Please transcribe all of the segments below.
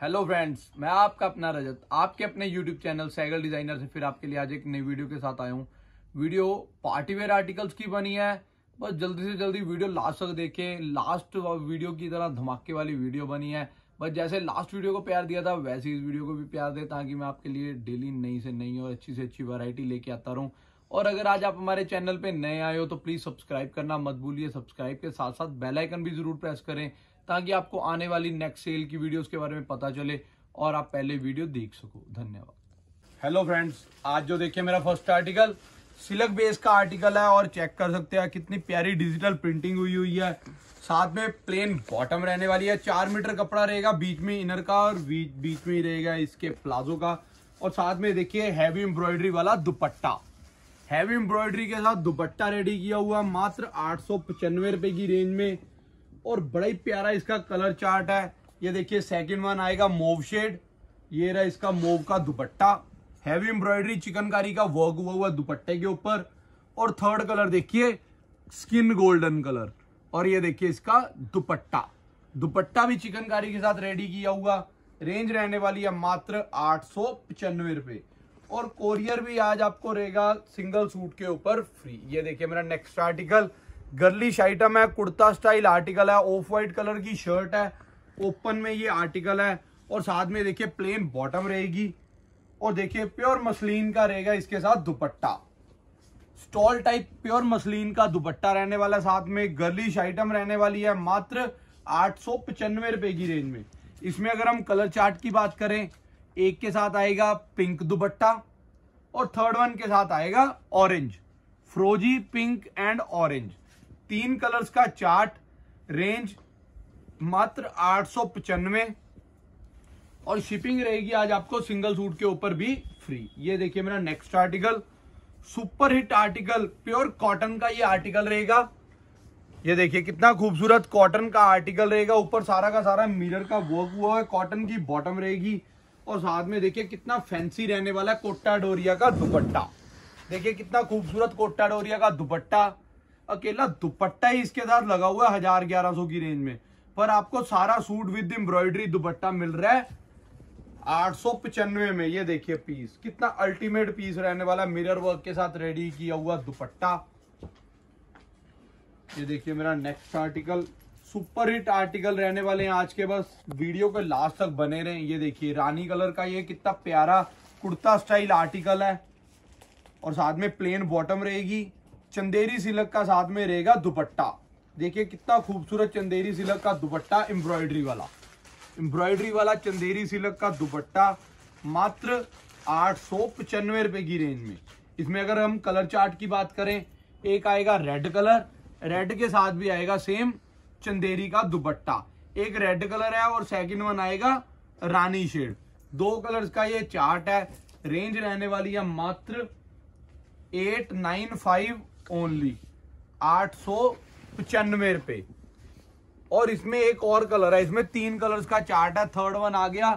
hello friends मैं आपका अपना रजत आपके अपने यूट्यूब चैनल साइकिल डिजाइनर से फिर आपके लिए आज एक नई वीडियो के साथ आया हूँ वीडियो पार्टीवेयर आर्टिकल्स की बनी है बस जल्दी से जल्दी वीडियो लास्ट तक देखें लास्ट वीडियो की तरह धमाके वाली वीडियो बनी है बस जैसे लास्ट वीडियो को प्यार दिया था वैसे इस वीडियो को भी प्यार दे ताकि मैं आपके लिए डेली नई से नई और अच्छी से अच्छी वैरायटी लेके आता रहूँ और अगर आज आप हमारे चैनल पे नए आए हो तो प्लीज सब्सक्राइब करना मत भूलिए सब्सक्राइब के साथ साथ बेल आइकन भी जरूर प्रेस करें ताकि आपको आने वाली नेक्स्ट सेल की वीडियोस के बारे में पता चले और आप पहले वीडियो देख सको धन्यवाद हेलो फ्रेंड्स आज जो देखिए मेरा फर्स्ट आर्टिकल सिलक बेस का आर्टिकल है और चेक कर सकते हैं कितनी प्यारी डिजिटल प्रिंटिंग हुई हुई है साथ में प्लेन बॉटम रहने वाली है चार मीटर कपड़ा रहेगा बीच में इनर का और बीच बीच में ही रहेगा इसके प्लाजो का और साथ में देखिए हैवी एम्ब्रॉयडरी वाला दुपट्टा हैवी एम्ब्रॉयडरी के साथ दुपट्टा रेडी किया हुआ मात्र आठ सौ रुपए की रेंज में और बड़ा ही प्यारा इसका कलर चार्ट है ये देखिए सेकंड वन आएगा मोव शेड ये रहा इसका मोव का दुपट्टा हैवी एम्ब्रॉयडरी चिकनकारी का वर्क हुआ हुआ दुपट्टे के ऊपर और थर्ड कलर देखिए स्किन गोल्डन कलर और ये देखिए इसका दुपट्टा दुपट्टा भी चिकनकारी के साथ रेडी किया हुआ रेंज रहने वाली है मात्र आठ सौ पचानवे रुपए और कोरियर भी आज आपको रहेगा सिंगल सूट के ऊपर फ्री ये देखिए मेरा नेक्स्ट आर्टिकल गर्लिश आइटम है कुर्ता स्टाइल आर्टिकल है ऑफ वाइट कलर की शर्ट है ओपन में ये आर्टिकल है और साथ में देखिए प्लेन बॉटम रहेगी और देखिए प्योर मसलिन का रहेगा इसके साथ dupatta stole type pure muslin का दुपट्टा रहने वाला साथ में गर्लिश आइटम रहने वाली है मात्र आठ सौ पचानवे रुपए की रेंज में इसमें अगर हम कलर चार्ट की बात करें एक के साथ आएगा पिंक दुपट्टा और थर्ड वन के साथ आएगा ऑरेंज फ्रोजी पिंक एंड ऑरेंज तीन कलर्स का चार्ट रेंज मात्र आठ सौ पचानवे और शिपिंग रहेगी आज आपको सिंगल सूट के ऊपर भी फ्री ये देखिए मेरा next article super hit article pure cotton का ये आर्टिकल रहेगा ये देखिए कितना खूबसूरत कॉटन का आर्टिकल रहेगा ऊपर सारा का सारा मिरर का वर्क हुआ है कॉटन की बॉटम रहेगी और साथ में देखिए कितना फैंसी रहने वाला है कोट्टा डोरिया का दुपट्टा देखिए कितना खूबसूरत कोट्टा डोरिया का दुपट्टा अकेला दुपट्टा ही इसके साथ लगा हुआ है हजार ग्यारह सौ की रेंज में पर आपको सारा सूट विद एम्ब्रॉयडरी दुपट्टा मिल रहा है आठ सौ पचानवे में ये देखिए पीस कितना अल्टीमेट पीस रहने वाला मिरर वर्क के साथ रेडी किया हुआ दुपट्टा ये देखिए मेरा next article super hit article रहने वाले हैं आज के बस वीडियो के लास्ट तक बने रहे ये देखिए रानी कलर का ये कितना प्यारा कुर्ता स्टाइल आर्टिकल है और साथ में प्लेन बॉटम रहेगी चंदेरी सिलक का साथ में रहेगा दुपट्टा देखिए कितना खूबसूरत चंदेरी सिलक का दुपट्टा एम्ब्रॉयडरी वाला एम्ब्रॉयडरी वाला चंदेरी सिलक का दुपट्टा मात्र आठ सौ पचानवे रुपए की रेंज में इसमें अगर हम कलर चार्ट की बात करें एक आएगा रेड कलर रेड के साथ भी आएगा सेम चंदेरी का दुपट्टा एक रेड कलर है और सेकंड वन आएगा रानी शेड दो कलर्स का ये चार्ट है रेंज रहने वाली है मात्र एट नाइन फाइव ओनली आठ सौ पचानवे रुपए और इसमें एक और कलर है इसमें तीन कलर्स का चार्ट है थर्ड वन आ गया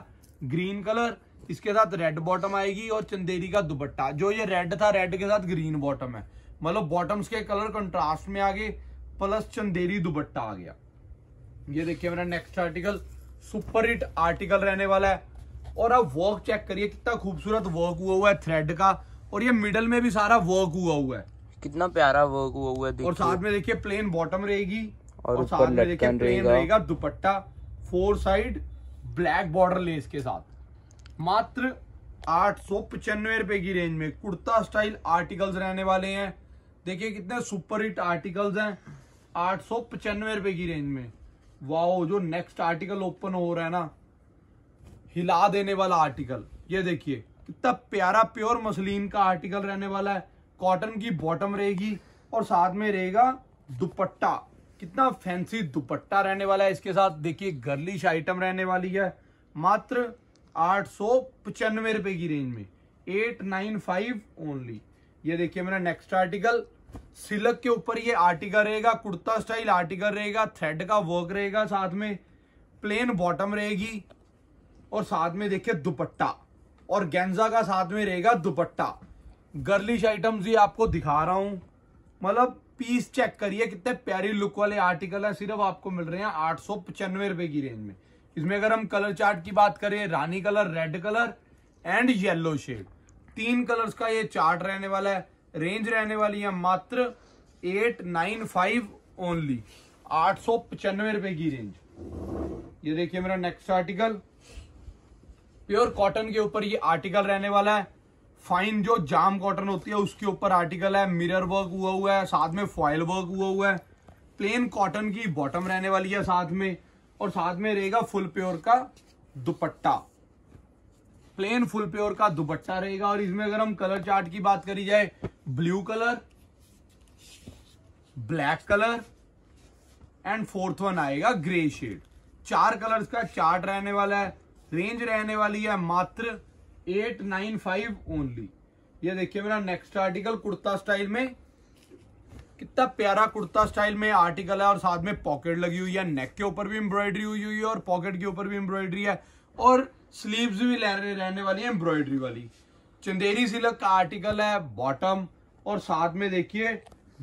ग्रीन कलर इसके साथ रेड बॉटम आएगी और चंदेरी का दुपट्टा जो ये रेड था रेड के साथ ग्रीन बॉटम है मतलब बॉटम्स के कलर कंट्रास्ट में आ गए प्लस चंदेरी दुपट्टा आ गया ये देखिए मेरा next article super hit article रहने वाला है और अब वर्क चेक करिए कितना खूबसूरत वर्क हुआ हुआ है थ्रेड का और ये मिडल में भी सारा वर्क हुआ हुआ है कितना प्यारा वो हुआ हुआ और साथ में देखिए प्लेन बॉटम रहेगी और, और साथ में देखिए प्लेन रहेगा dupatta four side black border lace के साथ मात्र आठ सौ पचानवे रुपए की रेंज में कुर्ता स्टाइल आर्टिकल्स रहने वाले हैं देखिए कितने सुपर हिट आर्टिकल्स हैं आठ सौ पचानवे रुपए की रेंज में वाओ जो नेक्स्ट आर्टिकल ओपन हो रहा है ना हिला देने वाला आर्टिकल ये देखिए कितना प्यारा प्योर मसलिन का आर्टिकल रहने वाला है कॉटन की बॉटम रहेगी और साथ में रहेगा दुपट्टा कितना फैंसी दुपट्टा रहने वाला है इसके साथ देखिए गर्लिश आइटम रहने वाली है मात्र आठ सौ पचानवे रुपए की रेंज में एट नाइन फाइव ओनली ये देखिए मेरा नेक्स्ट आर्टिकल सिलक के ऊपर ये आर्टिकल रहेगा कुर्ता स्टाइल आर्टिकल रहेगा थ्रेड का वर्क रहेगा साथ में प्लेन बॉटम रहेगी और साथ में देखिए दुपट्टा और गेंजा का साथ में रहेगा दुपट्टा गर्लिश आइटम्स ये आपको दिखा रहा हूँ मतलब पीस चेक करिए कितने प्यारी लुक वाले आर्टिकल है सिर्फ आपको मिल रहे हैं आठ सौ पचानवे रुपए की रेंज में इसमें अगर हम कलर चार्ट की बात करें rani colour red colour and yellow shade तीन कलर्स का ये चार्ट रहने वाला है रेंज रहने वाली है मात्र एट नाइन फाइव ओनली आठ सौ पचानवे रुपए की रेंज ये देखिए मेरा नेक्स्ट आर्टिकल प्योर कॉटन के ऊपर ये आर्टिकल रहने वाला है फाइन जो जाम कॉटन होती है उसके ऊपर आर्टिकल है मिरर वर्क हुआ हुआ है साथ में फॉयल वर्क हुआ हुआ है प्लेन कॉटन की बॉटम रहने वाली है साथ में और साथ में रहेगा फुल प्योर का दुपट्टा प्लेन फुल प्योर का दुपट्टा रहेगा और इसमें अगर हम कलर चार्ट की बात करी जाए blue colour black colour and fourth one आएगा ग्रे शेड चार कलर्स का चार्ट रहने वाला है रेंज रहने वाली है मात्र एट नाइन फाइव ओनली ये देखिए मेरा नेक्स्ट आर्टिकल कुर्ता स्टाइल में कितना प्यारा कुर्ता स्टाइल में आर्टिकल है और साथ में पॉकेट लगी हुई है नेक के ऊपर भी एम्ब्रॉयडरी हुई हुई है और पॉकेट के ऊपर भी एम्ब्रॉयडरी है और स्लीव्स भी रहने रहने वाली है एम्ब्रॉयडरी वाली चंदेरी सिलक का आर्टिकल है बॉटम और साथ में देखिए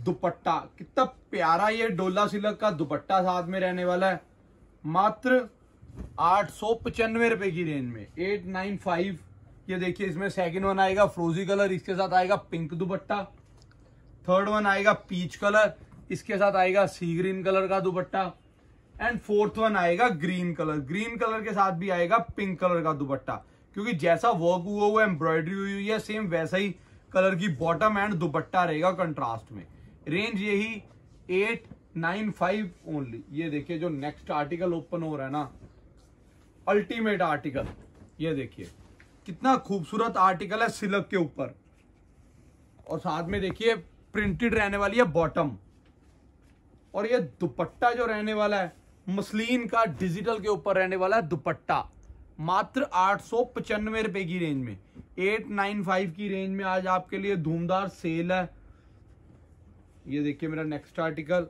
दुपट्टा कितना प्यारा ये डोला सिलक का दुपट्टा साथ में रहने वाला है मात्र आठ सौ पचानवे रुपए की रेंज में एट नाइन फाइव ये देखिए इसमें सेकंड वन आएगा फ्रोजी कलर इसके साथ आएगा पिंक दुपट्टा थर्ड वन आएगा पीच कलर इसके साथ आएगा सी ग्रीन कलर का दुपट्टा एंड फोर्थ वन आएगा ग्रीन कलर ग्रीन कलर के साथ भी आएगा पिंक कलर का दुपट्टा क्योंकि जैसा वर्क हुआ हुआ एम्ब्रॉयडरी हुई हुई है सेम वैसा ही कलर की बॉटम एंड दुपट्टा रहेगा कंट्रास्ट में रेंज यही एट नाइन फाइव ओनली ये देखिए जो नेक्स्ट आर्टिकल ओपन हो रहा है ना अल्टीमेट आर्टिकल ये देखिए कितना खूबसूरत आर्टिकल है सिलक के ऊपर और साथ में देखिए प्रिंटेड रहने वाली है बॉटम और ये दुपट्टा जो रहने वाला है मसलिन का डिजिटल के ऊपर रहने वाला है दुपट्टा मात्र आठ सौ पचानवे रुपए की रेंज में एट नाइन फाइव की रेंज में आज आपके लिए धूमधार सेल है ये देखिए मेरा नेक्स्ट आर्टिकल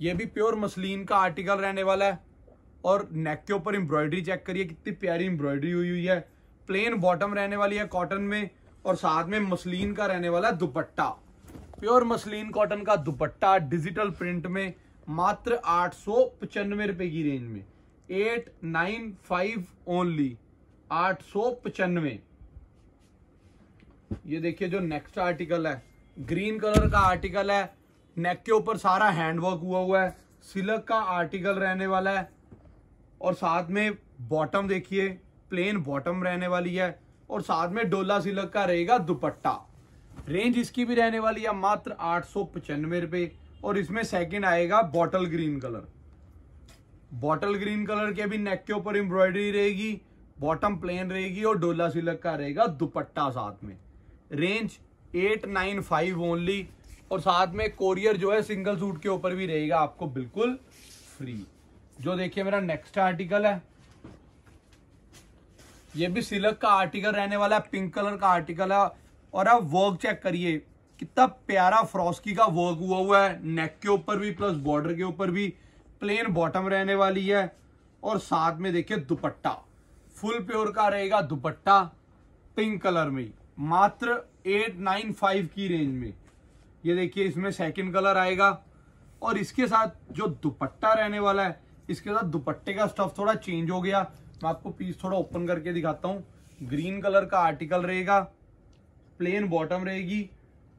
ये भी प्योर मसलिन का आर्टिकल रहने वाला है और नेक के ऊपर एम्ब्रॉयडरी चेक करिए कितनी प्यारी एम्ब्रॉयडरी हुई हुई है प्लेन बॉटम रहने वाली है कॉटन में और साथ में मसलिन का रहने वाला है दुपट्टा प्योर मसलिन कॉटन का दुपट्टा डिजिटल प्रिंट में मात्र आठ सौ पचानवे रुपए की रेंज में एट नाइन फाइव ओनली आठ सौ पचानवे ये देखिए जो नेक्स्ट आर्टिकल है ग्रीन कलर का आर्टिकल है नेक के ऊपर सारा हैंडवर्क हुआ हुआ है सिलक का आर्टिकल रहने वाला है और साथ में बॉटम देखिए प्लेन बॉटम रहने वाली है और साथ में डोला सिलक का रहेगा दुपट्टा रेंज इसकी भी रहने वाली है मात्र आठ सौ पचानवे रुपए और इसमें सेकंड आएगा bottle green colour bottle green colour के भी नेक के ऊपर एम्ब्रॉयडरी रहेगी बॉटम प्लेन रहेगी और डोला सिलक का रहेगा दुपट्टा साथ में range eight nine five only और साथ में कोरियर जो है सिंगल सूट के ऊपर भी रहेगा आपको बिल्कुल फ्री जो देखिए मेरा नेक्स्ट आर्टिकल है ये भी सिलक का आर्टिकल रहने वाला है पिंक कलर का आर्टिकल है और आप वर्क चेक करिए कितना प्यारा फ्रॉस्की का वर्क हुआ हुआ है नेक के ऊपर भी प्लस बॉर्डर के ऊपर भी प्लेन बॉटम रहने वाली है और साथ में देखिए दुपट्टा फुल प्योर का रहेगा दुपट्टा पिंक कलर में मात्र एट नाइन फाइव की रेंज में ये देखिए इसमें सेकंड कलर आएगा और इसके साथ जो दुपट्टा रहने वाला है इसके साथ दुपट्टे का स्टफ थोड़ा चेंज हो गया मैं आपको पीस थोड़ा ओपन करके दिखाता हूँ ग्रीन कलर का आर्टिकल रहेगा प्लेन बॉटम रहेगी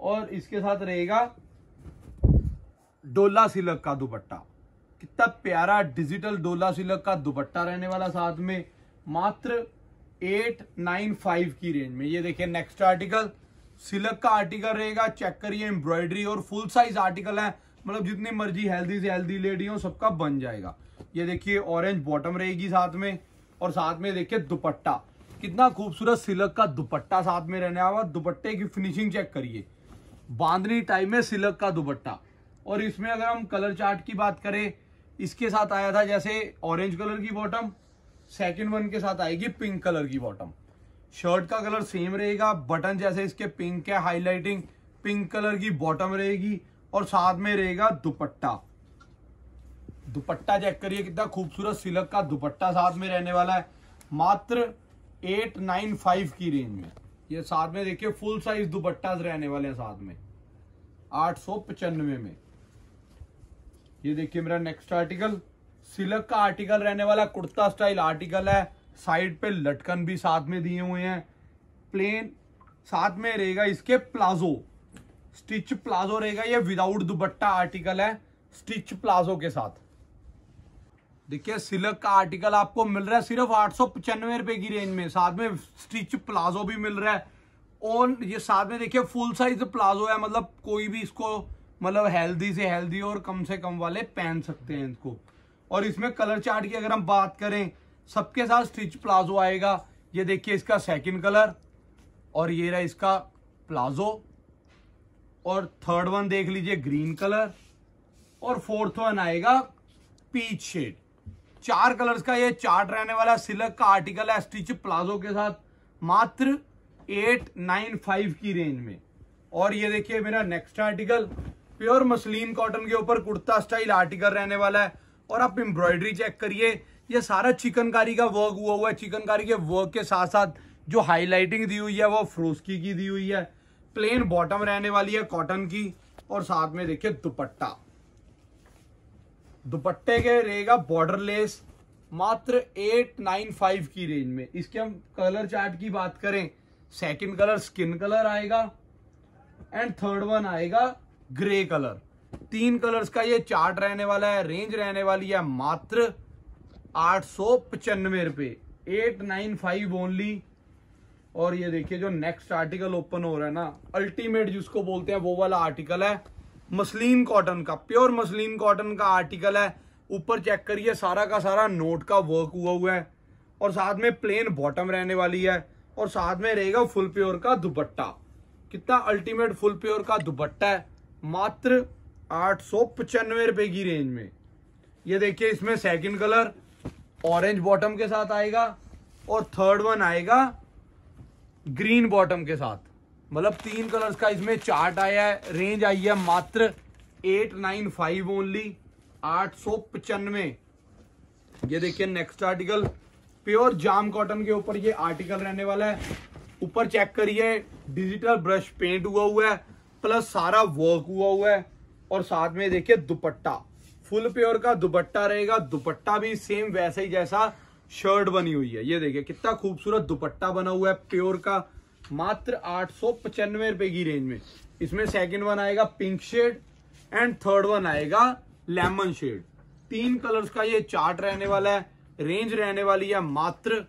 और इसके साथ रहेगा डोला सिलक का दुपट्टा कितना प्यारा डिजिटल डोला सिलक का दुपट्टा रहने वाला साथ में मात्र एट नाइन फाइव की रेंज में ये देखिए नेक्स्ट आर्टिकल सिलक का आर्टिकल रहेगा चेक करिए एम्ब्रॉयडरी और फुल साइज आर्टिकल है मतलब जितनी मर्जी हेल्दी से हेल्दी लेडी हो सबका बन जाएगा ये देखिए ऑरेंज बॉटम रहेगी साथ में और साथ में देखिए दुपट्टा कितना खूबसूरत सिलक का दुपट्टा साथ में रहने वाला दुपट्टे की फिनिशिंग चेक करिए बांधनी टाइम में सिलक का दुपट्टा और इसमें अगर हम कलर चार्ट की बात करें इसके साथ आया था जैसे ऑरेंज कलर की बॉटम सेकंड वन के साथ आएगी पिंक कलर की बॉटम शर्ट का कलर सेम रहेगा बटन जैसे इसके पिंक है हाईलाइटिंग पिंक कलर की बॉटम रहेगी और साथ में रहेगा दुपट्टा दुपट्टा चेक करिए कितना खूबसूरत सिलक का दुपट्टा साथ में रहने वाला है मात्र एट नाइन फाइव की रेंज में ये साथ में देखिए फुल साइज दुपट्टा रहने वाले हैं साथ में आठ सौ पचानवे में ये देखिए मेरा नेक्स्ट आर्टिकल सिलक का आर्टिकल रहने वाला कुर्ता स्टाइल आर्टिकल है साइड पे लटकन भी साथ में दिए हुए हैं प्लेन साथ में रहेगा इसके प्लाजो स्टिच प्लाजो रहेगा ये विदाउट दुपट्टा आर्टिकल है स्टिच प्लाजो के साथ देखिए सिलक का आर्टिकल आपको मिल रहा है सिर्फ आठ सौ पचानवे रुपए की रेंज में साथ में स्टिच प्लाजो भी मिल रहा है और ये साथ में देखिए फुल साइज प्लाजो है मतलब कोई भी इसको मतलब हेल्दी से हेल्दी और कम से कम वाले पहन सकते हैं इसको और इसमें कलर चार्ट की अगर हम बात करें सबके साथ स्टिच प्लाजो आएगा ये देखिए इसका सेकेंड कलर और ये रहा इसका प्लाजो और थर्ड वन देख लीजिए ग्रीन कलर और फोर्थ वन आएगा पीच शेड चार कलर्स का ये चार्ट रहने वाला सिलक का आर्टिकल है स्टिच प्लाजो के साथ मात्र एट नाइन फाइव की रेंज में और ये देखिए मेरा next article pure muslin cotton के ऊपर कुर्ता स्टाइल आर्टिकल रहने वाला है और आप एम्ब्रॉयडरी चेक करिए ये सारा चिकनकारी का वर्क हुआ हुआ है चिकनकारी के वर्क के साथ साथ जो हाईलाइटिंग दी हुई है वो फ्रोस्की की दी हुई है प्लेन बॉटम रहने वाली है कॉटन की और साथ में देखिए दुपट्टा दुपट्टे के रहेगा बॉर्डर लेस मात्र एट नाइन फाइव की रेंज में इसके हम कलर चार्ट की बात करें सेकंड कलर स्किन कलर आएगा एंड थर्ड वन आएगा ग्रे कलर तीन कलर्स का ये चार्ट रहने वाला है रेंज रहने वाली है मात्र आठ सौ पचानवे रुपये एट नाइन फाइव ओनली और ये देखिए जो नेक्स्ट आर्टिकल ओपन हो रहा है ना अल्टीमेट जिसको बोलते हैं वो वाला आर्टिकल है मसलिन कॉटन का प्योर मसलिन कॉटन का आर्टिकल है ऊपर चेक करिए सारा का सारा नोट का वर्क हुआ हुआ है और साथ में प्लेन बॉटम रहने वाली है और साथ में रहेगा फुल प्योर का दुपट्टा कितना अल्टीमेट फुल प्योर का दुपट्टा है मात्र आठ सौ पचानवे रुपए की रेंज में ये देखिए इसमें सेकंड कलर ऑरेंज बॉटम के साथ आएगा और थर्ड वन आएगा ग्रीन बॉटम के साथ मतलब तीन कलर्स का इसमें चार्ट आया है रेंज आई है मात्र एट नाइन फाइव ओनली आठ सौ पचानवे ये देखिए next article pure jam cotton के ऊपर ये आर्टिकल रहने वाला है ऊपर चेक करिए डिजिटल ब्रश पेंट हुआ हुआ है प्लस सारा वर्क हुआ हुआ है और साथ में देखिए दुपट्टा फुल प्योर का दुपट्टा रहेगा दुपट्टा भी सेम वैसे ही जैसा शर्ट बनी हुई है ये देखिए कितना खूबसूरत दुपट्टा बना हुआ है प्योर का मात्र आठ सौ पचानवे रुपए की रेंज में इसमें सेकंड वन आएगा pink shade and third one आएगा लेमन शेड तीन कलर्स का ये चार्ट रहने वाला है रेंज रहने वाली है मात्र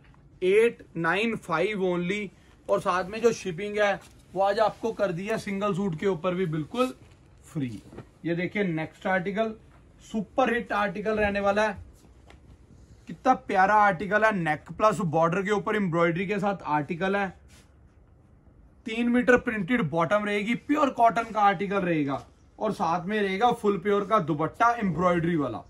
एट नाइन फाइव ओनली और साथ में जो शिपिंग है वो आज आपको कर दी है सिंगल सूट के ऊपर भी बिल्कुल फ्री ये देखिए next article super hit article रहने वाला है कितना प्यारा आर्टिकल है नेक प्लस बॉर्डर के ऊपर एम्ब्रॉयडरी के साथ आर्टिकल है तीन मीटर प्रिंटेड बॉटम रहेगी प्योर कॉटन का आर्टिकल रहेगा और साथ में रहेगा फुल प्योर का दुपट्टा एम्ब्रॉयडरी वाला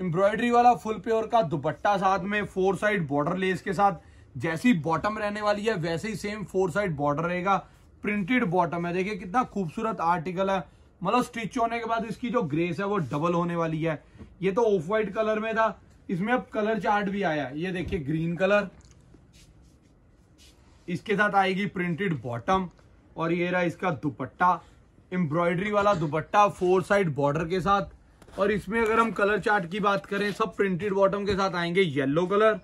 एम्ब्रॉयडरी वाला फुल प्योर का दुपट्टा साथ में फोर साइड बॉर्डर लेस के साथ जैसी बॉटम रहने वाली है वैसे ही सेम फोर साइड बॉर्डर रहेगा प्रिंटेड बॉटम है देखिए कितना खूबसूरत आर्टिकल है मतलब स्टिच होने के बाद इसकी जो ग्रेस है वो डबल होने वाली है ये तो ऑफ वाइट कलर में था इसमें अब कलर चार्ट भी आया ये देखिए ग्रीन कलर इसके साथ आएगी प्रिंटेड बॉटम और ये रहा इसका दुपट्टा एम्ब्रॉयडरी वाला दुपट्टा फोर साइड बॉर्डर के साथ और इसमें अगर हम कलर चार्ट की बात करें सब प्रिंटेड बॉटम के साथ आएंगे येलो कलर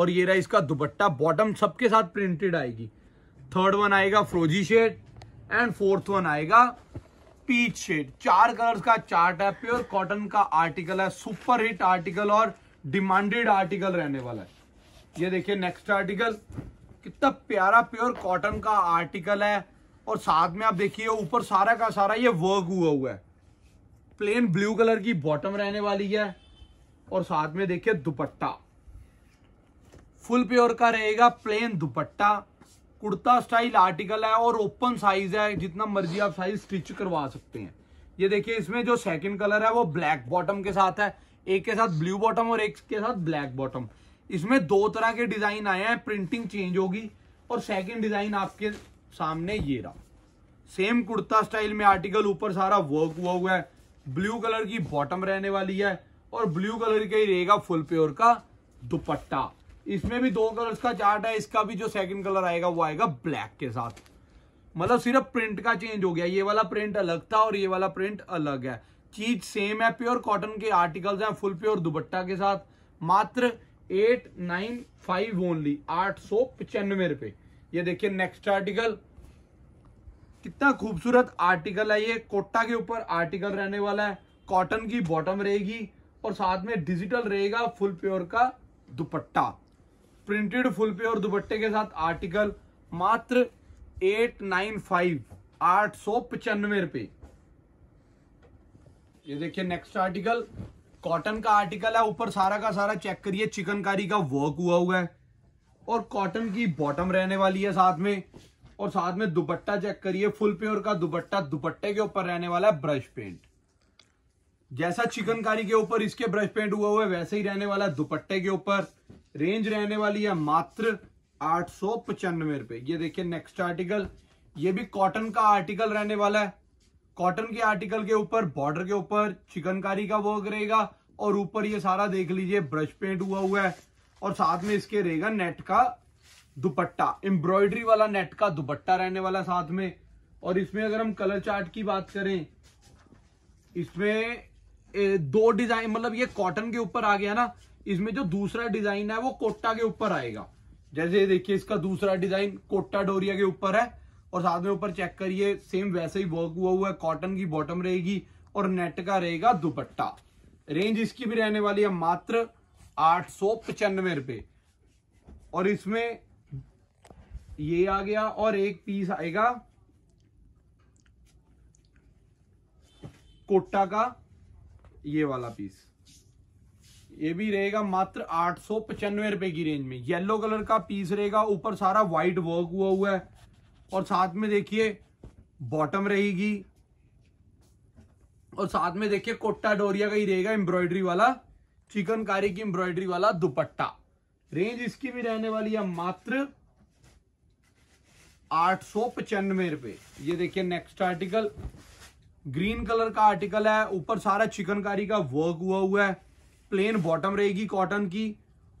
और ये रहा इसका दुपट्टा बॉटम सबके साथ प्रिंटेड आएगी थर्ड वन आएगा फ्रोजी शेड एंड फोर्थ वन आएगा पीच शेड चार कलर्स का चार्ट है प्योर कॉटन का आर्टिकल है सुपर हिट आर्टिकल और डिमांडेड आर्टिकल रहने वाला है ये देखिए नेक्स्ट आर्टिकल कितना प्यारा प्योर कॉटन का आर्टिकल है और साथ में आप देखिए ऊपर सारा का सारा ये वर्क हुआ हुआ है प्लेन ब्लू कलर की बॉटम रहने वाली है और साथ में देखिए दुपट्टा फुल प्योर का रहेगा plain dupatta kurta style article है और ओपन साइज है जितना मर्जी आप साइज स्टिच करवा सकते हैं ये देखिए इसमें जो सेकंड कलर है वो ब्लैक बॉटम के साथ है एक के साथ ब्लू बॉटम और एक के साथ ब्लैक बॉटम इसमें दो तरह के डिजाइन आए हैं प्रिंटिंग चेंज होगी और सेकंड डिजाइन आपके सामने ये रहा सेम कुर्ता स्टाइल में आर्टिकल ऊपर सारा वर्क हुआ हुआ है ब्लू कलर की बॉटम रहने वाली है और ब्लू कलर का ही रहेगा फुल प्योर का दुपट्टा इसमें भी दो कलर्स का चार्ट है इसका भी जो सेकंड कलर आएगा वो आएगा ब्लैक के साथ मतलब सिर्फ प्रिंट का चेंज हो गया ये वाला प्रिंट अलग था और ये वाला प्रिंट अलग है चीज सेम है प्योर कॉटन के आर्टिकल्स हैं फुल प्योर दुपट्टा के साथ मात्र एट नाइन फाइव ओनली आठ सौ पचानवे रुपए ये देखिए नेक्स्ट आर्टिकल कितना खूबसूरत आर्टिकल है ये कोटा के ऊपर आर्टिकल रहने वाला है कॉटन की बॉटम रहेगी और साथ में डिजिटल रहेगा फुल प्योर का दुपट्टा प्रिंटेड फुल प्योर दुपट्टे के साथ आर्टिकल मात्र एट नाइन फाइव आठ सौ पचानवे रुपए ये देखिए नेक्स्ट आर्टिकल कॉटन का आर्टिकल है ऊपर सारा का सारा चेक करिए चिकनकारी का वर्क हुआ हुआ है और कॉटन की बॉटम रहने वाली है साथ में और साथ में दुपट्टा चेक करिए फुल प्योर का दुपट्टा दुपट्टे के ऊपर रहने वाला है ब्रश पेंट जैसा चिकनकारी के ऊपर इसके ब्रश पेंट हुआ हुआ है वैसे ही रहने वाला है दुपट्टे के ऊपर रेंज रहने वाली है मात्र आठ सौ पचानवे रुपए ये देखिए नेक्स्ट आर्टिकल ये भी कॉटन का आर्टिकल रहने वाला है कॉटन के आर्टिकल के ऊपर बॉर्डर के ऊपर चिकनकारी का वर्क रहेगा और ऊपर ये सारा देख लीजिए ब्रश पेंट हुआ हुआ है और साथ में इसके रहेगा नेट का दुपट्टा एम्ब्रॉयडरी वाला नेट का दुपट्टा रहने वाला साथ में और इसमें अगर हम कलर चार्ट की बात करें इसमें दो डिजाइन मतलब ये कॉटन के ऊपर आ गया ना इसमें जो दूसरा डिजाइन है वो कोट्टा के ऊपर आएगा जैसे देखिए इसका दूसरा डिजाइन कोट्टा डोरिया के ऊपर है और साथ में ऊपर चेक करिए सेम वैसे ही वर्क हुआ हुआ है कॉटन की बॉटम रहेगी और नेट का रहेगा दुपट्टा रेंज इसकी भी रहने वाली है मात्र आठ सौ पचानवे रुपए और इसमें ये आ गया और एक पीस आएगा कोटा का ये वाला पीस ये भी रहेगा मात्र आठ सौ पचानवे रुपए की रेंज में येलो कलर का पीस रहेगा ऊपर सारा व्हाइट वर्क हुआ हुआ है और साथ में देखिए बॉटम रहेगी और साथ में देखिए कोट्टा डोरिया का ही रहेगा एम्ब्रॉयडरी वाला चिकनकारी की एम्ब्रॉयडरी वाला दुपट्टा रेंज इसकी भी रहने वाली है मात्र आठ सौ पचानवे रुपए ये देखिए नेक्स्ट आर्टिकल ग्रीन कलर का आर्टिकल है ऊपर सारा चिकनकारी का वर्क हुआ हुआ है प्लेन बॉटम रहेगी कॉटन की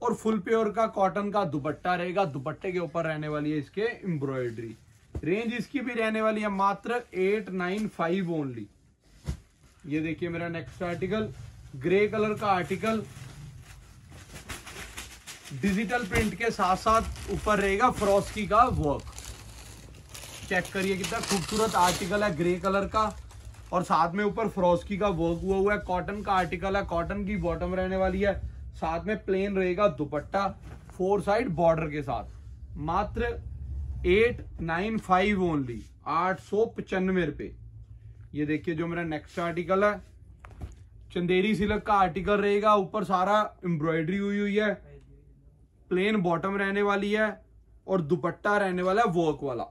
और फुल प्योर का कॉटन का दुपट्टा रहेगा दुपट्टे के ऊपर रहने वाली है इसके एम्ब्रॉयडरी रेंज इसकी भी रहने वाली है मात्र एट नाइन फाइव ओनली ये देखिए मेरा नेक्स्ट आर्टिकल ग्रे कलर का आर्टिकल डिजिटल प्रिंट के साथ साथ ऊपर रहेगा फ्रॉस्की का वर्क चेक करिए कितना खूबसूरत आर्टिकल है ग्रे कलर का और साथ में ऊपर फ्रॉस्की का वर्क हुआ हुआ है कॉटन का आर्टिकल है कॉटन की बॉटम रहने वाली है साथ में प्लेन रहेगा दुपट्टा फोर साइड बॉर्डर के साथ मात्र एट नाइन फाइव ओनली आठ सौ पचानवे रुपए ये देखिए जो मेरा नेक्स्ट आर्टिकल है चंदेरी सिलक का आर्टिकल रहेगा ऊपर सारा एम्ब्रॉयडरी हुई हुई है प्लेन बॉटम रहने वाली है और दुपट्टा रहने वाला है वर्क वाला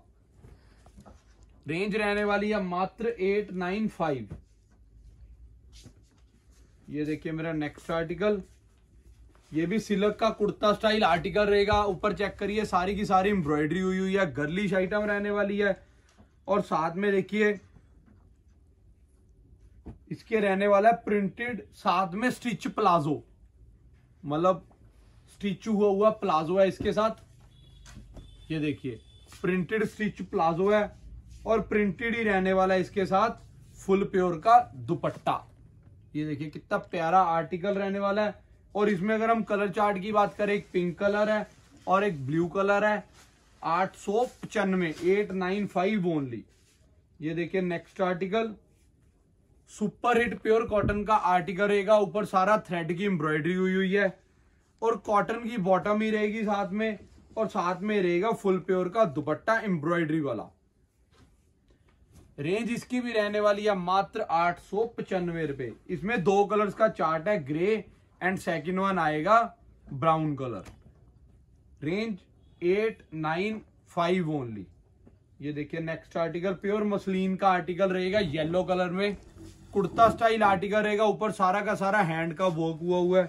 रेंज रहने वाली है मात्र एट नाइन फाइव ये देखिए मेरा नेक्स्ट आर्टिकल ये भी सिलक का कुर्ता स्टाइल आर्टिकल रहेगा ऊपर चेक करिए सारी की सारी एम्ब्रॉयडरी हुई हुई है गर्लिश आइटम रहने वाली है और साथ में देखिए इसके रहने वाला है प्रिंटेड साथ में स्टिच प्लाजो मतलब स्टिच हुआ हुआ प्लाजो है इसके साथ ये देखिए प्रिंटेड स्टिच प्लाजो है और प्रिंटेड ही रहने वाला है इसके साथ फुल प्योर का दुपट्टा ये देखिए कितना प्यारा आर्टिकल रहने वाला है और इसमें अगर हम कलर चार्ट की बात करें एक पिंक कलर है और एक ब्लू कलर है आठ सौ पचानवे एट नाइन फाइव ओनली ये देखिए next article super hit pure cotton का आर्टिकल रहेगा ऊपर सारा थ्रेड की एम्ब्रॉयडरी हुई हुई है और कॉटन की बॉटम ही रहेगी साथ में और साथ में रहेगा फुल प्योर का दुपट्टा एम्ब्रॉयडरी वाला रेंज इसकी भी रहने वाली है मात्र आठ सौ पचानवे रुपए इसमें दो कलर्स का चार्ट है ग्रे एंड सेकेंड वन आएगा brown colour range eight nine five only ये देखिए नेक्स्ट आर्टिकल प्योर मसलिन का आर्टिकल रहेगा येलो कलर में कुर्ता स्टाइल आर्टिकल रहेगा ऊपर सारा का सारा हैंड का वर्क हुआ हुआ है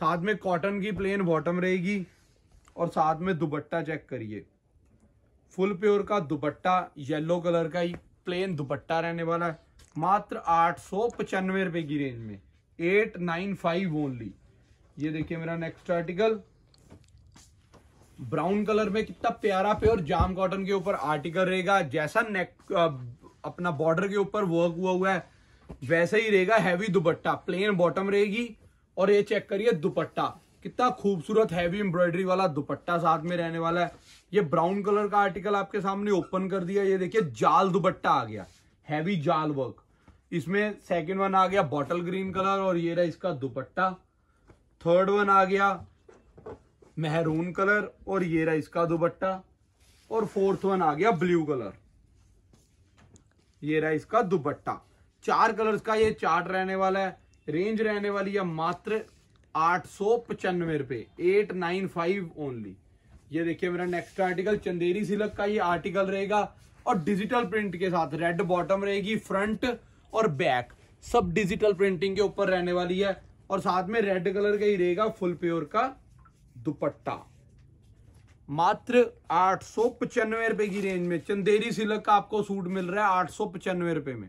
साथ में कॉटन की प्लेन बॉटम रहेगी और साथ में दुपट्टा चेक करिए फुल प्योर का दुपट्टा येलो कलर का ही प्लेन दुपट्टा रहने वाला है मात्र आठ सौ पचानवे रुपए की रेंज में एट नाइन फाइव ओनली ये देखिए मेरा नेक्स्ट आर्टिकल ब्राउन कलर में कितना प्यारा प्योर जाम कॉटन के ऊपर आर्टिकल रहेगा जैसा नेक uh, अपना बॉर्डर के ऊपर वर्क हुआ हुआ है वैसे ही रहेगा हैवी दुपट्टा प्लेन बॉटम रहेगी और ये चेक करिए दुपट्टा कितना खूबसूरत हैवी एम्ब्रॉयडरी वाला दुपट्टा साथ में रहने वाला है ये ब्राउन कलर का आर्टिकल आपके सामने ओपन कर दिया ये देखिए जाल दुपट्टा आ गया हैवी जाल वर्क इसमें सेकंड वन आ गया बॉटल ग्रीन कलर और ये रहा इसका दुपट्टा थर्ड वन आ गया मेहरून कलर और ये रहा इसका दुपट्टा और फोर्थ वन आ गया ब्लू कलर ये रहा इसका दुपट्टा चार कलर्स का ये चार्ट रहने वाला है रेंज रहने वाली है मात्र आठ सौ पचानवे रुपए एट नाइन फाइव ओनली ये देखिए मेरा नेक्स्ट आर्टिकल चंदेरी सिलक का ये आर्टिकल रहेगा और डिजिटल प्रिंट के साथ रेड बॉटम रहेगी फ्रंट और बैक सब डिजिटल प्रिंटिंग के ऊपर रहने वाली है और साथ में रेड कलर का ही रहेगा फुल प्योर का दुपट्टा मात्र आठ सौ पचानवे रुपए की रेंज में चंदेरी सिल्क का आपको सूट मिल रहा है आठ सौ पचानवे रुपए में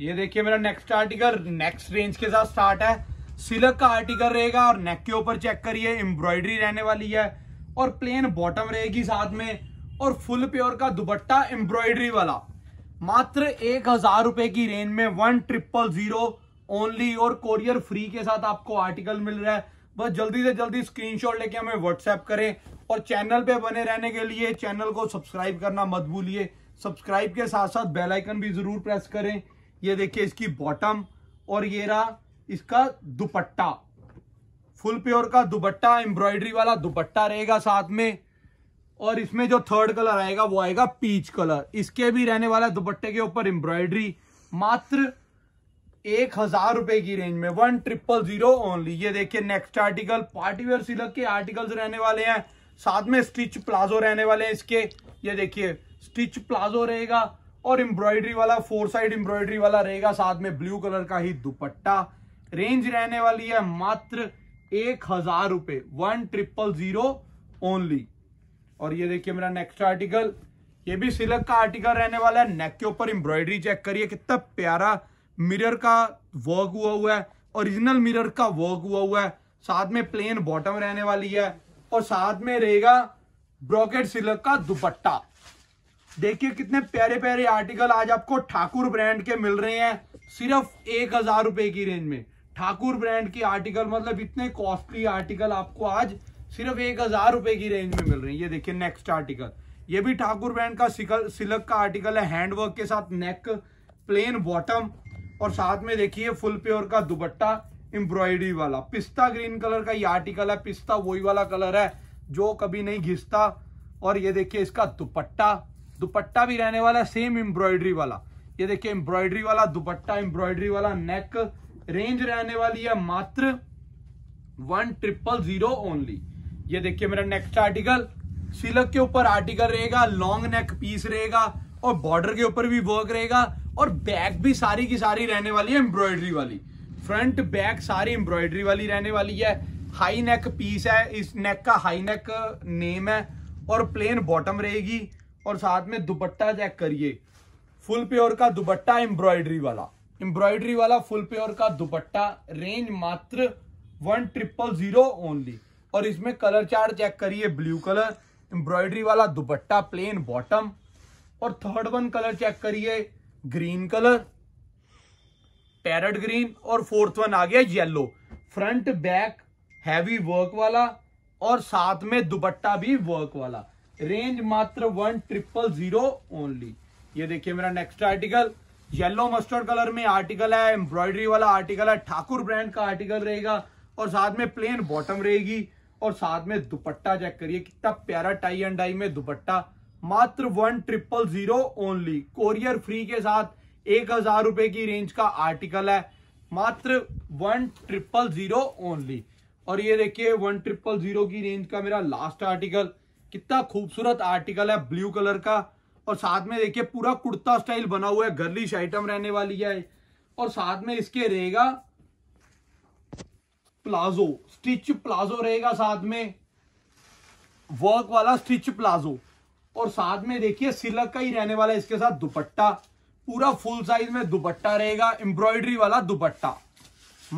ये देखिए मेरा नेक्स्ट आर्टिकल नेक्स्ट रेंज के साथ स्टार्ट है सिलक का आर्टिकल रहेगा और नेक के ऊपर चेक करिए एम्ब्रॉयडरी रहने वाली है और प्लेन बॉटम रहेगी साथ में और फुल प्योर का दुपट्टा एम्ब्रॉयडरी वाला मात्र एक हजार रुपए की रेंज में वन ट्रिपल जीरो ओनली और कोरियर फ्री के साथ आपको आर्टिकल मिल रहा है बस जल्दी से जल्दी स्क्रीनशॉट लेके हमें व्हाट्सएप करें और चैनल पे बने रहने के लिए चैनल को सब्सक्राइब करना मत भूलिए सब्सक्राइब के साथ साथ बेल आइकन भी जरूर प्रेस करें ये देखिए इसकी बॉटम और ये रहा इसका दुपट्टा फुल प्योर का दुपट्टा एम्ब्रॉयडरी वाला दुपट्टा रहेगा साथ में और इसमें जो थर्ड कलर आएगा वो आएगा पीच कलर इसके भी रहने वाला दुपट्टे के ऊपर एम्ब्रॉयडरी मात्र एक हजार रुपए की रेंज में वन ट्रिपल जीरो ओनली ये देखिए नेक्स्ट आर्टिकल पार्टीवेयर सिलक के आर्टिकल्स रहने वाले हैं साथ में स्टिच प्लाजो रहने वाले हैं इसके ये देखिए स्टिच प्लाजो रहेगा और एम्ब्रॉयडरी वाला फोर साइड एम्ब्रॉयडरी वाला रहेगा साथ में ब्लू कलर का ही दुपट्टा रेंज रहने वाली है मात्र एक हजार रुपए वन ट्रिपल जीरो ओनली और ये देखिए मेरा नेक्स्ट आर्टिकल ये भी सिल्क का आर्टिकल रहने वाला है नेक के ऊपर एम्ब्रॉयडरी चेक करिए कितना प्यारा मिरर का वर्क हुआ हुआ है ओरिजिनल मिरर का वर्क हुआ हुआ है साथ में प्लेन बॉटम रहने वाली है और साथ में रहेगा ब्रॉकेट सिलक का दुपट्टा देखिए कितने प्यारे प्यारे आर्टिकल आज आपको ठाकुर ब्रांड के मिल रहे हैं सिर्फ एक हजार रुपए की रेंज में ठाकुर ब्रांड की आर्टिकल मतलब इतने कॉस्टली आर्टिकल आपको आज सिर्फ एक हजार रुपए की रेंज में मिल रही है ये देखिए नेक्स्ट आर्टिकल ये भी ठाकुर ब्रांड का सिकल सिलक का आर्टिकल है हैंडवर्क के साथ नेक प्लेन बॉटम और साथ में देखिए फुल प्योर का दुपट्टा एम्ब्रॉयडरी वाला पिस्ता ग्रीन कलर का ये आर्टिकल है पिस्ता वही वाला कलर है जो कभी नहीं घिसता और ये देखिए इसका दुपट्टा दुपट्टा भी रहने वाला सेम एम्ब्रॉयडरी वाला ये देखिए एम्ब्रॉयडरी वाला दुपट्टा एम्ब्रॉयडरी वाला नेक रेंज रहने वाली है मात्र वन ट्रिपल जीरो ओनली ये देखिए मेरा नेक्स्ट आर्टिकल सिलक के ऊपर आर्टिकल रहेगा लॉन्ग नेक पीस रहेगा और बॉर्डर के ऊपर भी वर्क रहेगा और बैक भी सारी की सारी रहने वाली है एम्ब्रॉयडरी वाली फ्रंट बैक सारी एम्ब्रॉयडरी वाली रहने वाली है हाई नेक पीस है इस नेक का हाई नेक नेम है और प्लेन बॉटम रहेगी और साथ में दुपट्टा चेक करिए फुल प्योर का दुपट्टा एम्ब्रॉयडरी वाला एम्ब्रॉयडरी वाला फुल प्योर का दुपट्टा रेंज मात्र वन ट्रिपल जीरो ओनली और इसमें कलर चार्ट चेक करिए ब्लू कलर एम्ब्रॉयडरी वाला दुपट्टा प्लेन बॉटम और थर्ड वन कलर चेक करिए ग्रीन कलर पैरट ग्रीन और फोर्थ वन आ गया yellow front back heavy work वाला और साथ में दुपट्टा भी वर्क वाला रेंज मात्र वन ट्रिपल जीरो ओनली ये देखिए मेरा next article yellow mustard colour में आर्टिकल है एम्ब्रॉयडरी वाला आर्टिकल है ठाकुर ब्रांड का आर्टिकल रहेगा और साथ में प्लेन बॉटम रहेगी और साथ में दुपट्टा चेक करिए कितना प्यारा टाई एंड डाई में दुपट्टा मात्र one triple zero only courier free के साथ एक हजार रुपए की रेंज का आर्टिकल है मात्र वन ट्रिपल जीरो ओनली और ये देखिए वन ट्रिपल जीरो की रेंज का मेरा लास्ट आर्टिकल कितना खूबसूरत आर्टिकल है ब्लू कलर का और साथ में देखिए पूरा कुर्ता स्टाइल बना हुआ है गर्लिश आइटम रहने वाली है और साथ में इसके रहेगा प्लाजो स्टिच प्लाजो रहेगा साथ में वर्क वाला स्टिच प्लाजो और साथ में देखिए सिलक का ही रहने वाला है इसके साथ दुपट्टा पूरा फुल साइज में दुपट्टा रहेगा एम्ब्रॉयडरी वाला दुपट्टा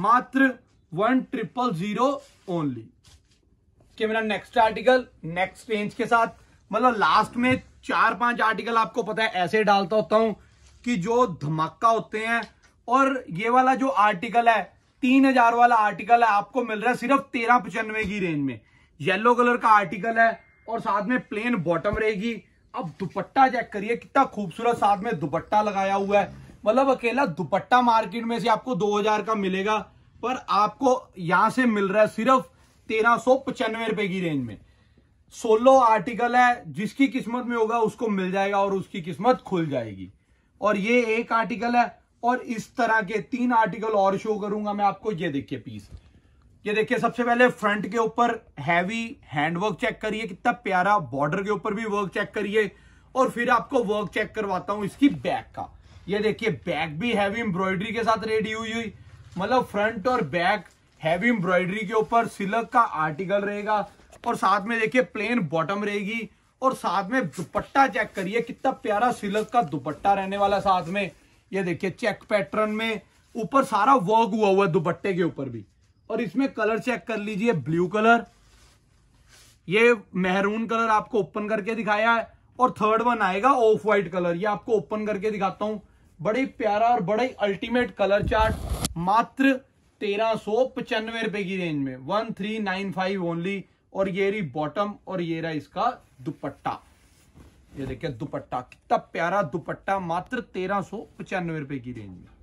मात्र वन ट्रिपल जीरो ओनली के मेरा नेक्स्ट आर्टिकल नेक्स्ट रेंज के साथ मतलब लास्ट में चार पांच आर्टिकल आपको पता है ऐसे डालता होता हूं कि जो धमाका होते हैं और ये वाला जो आर्टिकल है तीन हजार वाला आर्टिकल है आपको मिल रहा है सिर्फ तेरह पचानवे की रेंज में येलो कलर का आर्टिकल है और साथ में प्लेन बॉटम रहेगी अब दुपट्टा चेक करिए कितना खूबसूरत साथ में दुपट्टा लगाया हुआ है मतलब अकेला दुपट्टा मार्केट में से आपको दो हजार का मिलेगा पर आपको यहां से मिल रहा है सिर्फ तेरह सौ पचानवे रुपए की रेंज में सोलो आर्टिकल है जिसकी किस्मत में होगा उसको मिल जाएगा और उसकी किस्मत खुल जाएगी और ये एक आर्टिकल है और इस तरह के तीन आर्टिकल और शो करूंगा मैं आपको ये देखिए पीस ये देखिए सबसे पहले फ्रंट के ऊपर हैवी हैंडवर्क चेक करिए कितना प्यारा बॉर्डर के ऊपर भी वर्क चेक करिए और फिर आपको वर्क चेक करवाता हूं इसकी बैक का ये देखिए बैक भी हैवी एम्ब्रॉयडरी के साथ रेडी हुई हुई मतलब फ्रंट और बैक हैवी एम्ब्रॉयडरी के ऊपर सिलक का आर्टिकल रहेगा और साथ में देखिए प्लेन बॉटम रहेगी और साथ में दुपट्टा चेक करिए कितना प्यारा सिलक का दुपट्टा रहने वाला साथ में ये देखिए चेक पैटर्न में ऊपर सारा वर्क हुआ हुआ है दुपट्टे के ऊपर भी और इसमें कलर चेक कर लीजिए ब्लू कलर ये मेहरून कलर आपको ओपन करके दिखाया है और थर्ड वन आएगा ऑफ व्हाइट कलर ये आपको ओपन करके दिखाता हूं बड़े प्यारा और बड़े अल्टीमेट कलर चार्ट मात्र तेरह सौ पचानवे रुपए की रेंज में one three nine five only और ये रही बॉटम और ये रहा इसका दुपट्टा ये देखिए दुपट्टा कितना प्यारा दुपट्टा मात्र तेरह सौ पचानवे रुपए की रेंज में